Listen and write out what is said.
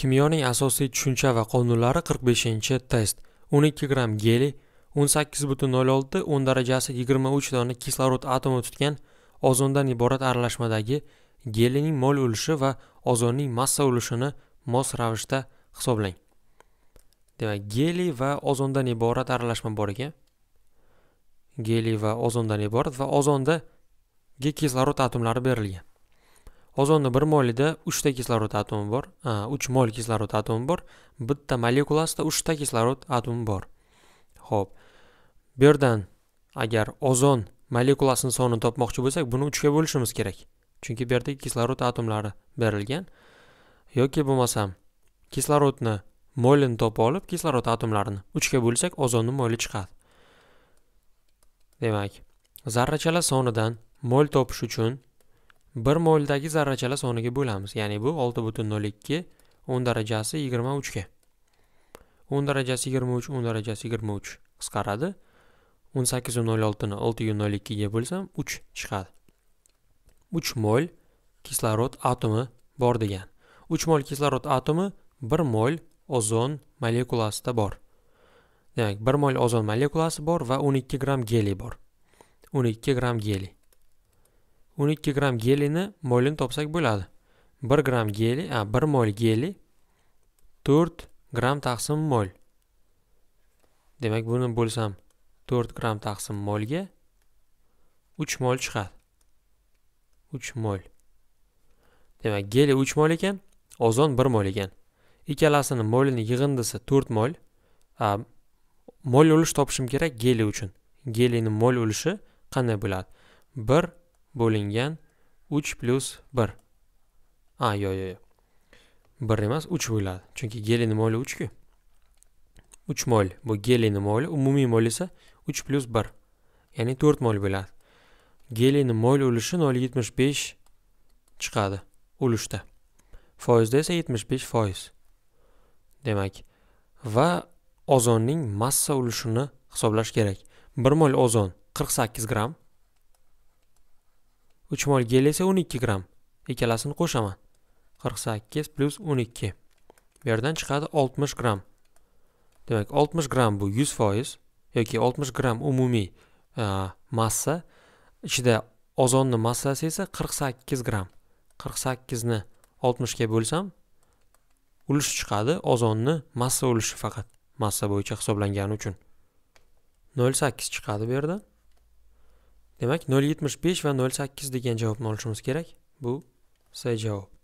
kimyoning asosiy tushuncha va qonunlari 45 test 12 g geliy 18.06 10 darajasi 23 dona kislorod atomi tutgan ozondan iborat aralashmadagi gelining mol ulushi va ozonning massa ulushini mos ravishda hisoblang demak geliy va ozondan iborat aralashma bor ekan geliy va ozondan iborat va ozonda kislorod atomlari berilgan ozonni bir molida uchta kislorod atomi bor uch mol kislorod atomi bor bitta molekulasida uchta kislorod atomi bor ho'p bu yerdan agar ozon molekulasini sonini topmoqchi bo'lsak buni uchga bo'lishimiz kerak chunki bu yerda kislorod atomlari berilgan yoki bo'lmasam kislorodni molini topib olib kislorod atomlarini uchga bo'lsak ozonni moli chiqadi demak zarrachalar sonidan mol topish uchun 1 moldagi zarrachalar soniga bo'lamiz. Ya'ni bu 6.02 10 darajasi 23 ga. 10 darajasi 23, 10 darajasi 23 qisqaradi. 18.06 ni 6.02 ga bo'lsam 3 chiqadi. 3 mol kislorod atomi bor degan. 3 mol kislorod atomi 1 mol ozon molekulasida bor. Demak, 1 mol ozon molekulasi bor va 12 gram geliy bor. 12 gram geliy. 12 gramm gelini molini topsak bo'ladi 1 gramm geli a 1 mol geli 4 gramm taqsim mol demak buni bo'lsam 4 gramm taqsim molga 3 mol chiqadi 3 mol demak geli 3 mol ekan ozon 1 mol ekan ikkalasini molini yig'indisi 4 mol a, mol ulush topishim kerak geli uchun gelini mol ulushi qanday bo'ladi 1 bo'lingan 3 plus 1. A, yo, yo, yo. 1 emas, 3 bo'ladi. Chunki gelin moli 3-ku. 3 mol bu gelin moli, umumiy mol esa 3 plus 1. Ya'ni 4 mol bo'ladi. Gelin mol ulushi 0.75 chiqadi ulushda. Foizda esa 75 foiz. Demak, va ozonning massa ulushini hisoblash kerak. 1 mol ozon 48 gram. 3 mol gel esa 12 gramm. Ikkalasini qo'shaman. 48 plus 12. Bu yerdan chiqadi 60 gramm. Demak, 60 gramm bu 100% yoki 60 gramm umumiy e, massa, ichida ozonni massasi esa 48 gramm. 48 ni 60 ga bo'lsam, ulush chiqadi ozonni massa ulushi faqat, massa bo'yicha hisoblangani uchun. 0.8 chiqadi bu demak 0.75 va 0.8 degan javobni olishimiz kerak bu c javob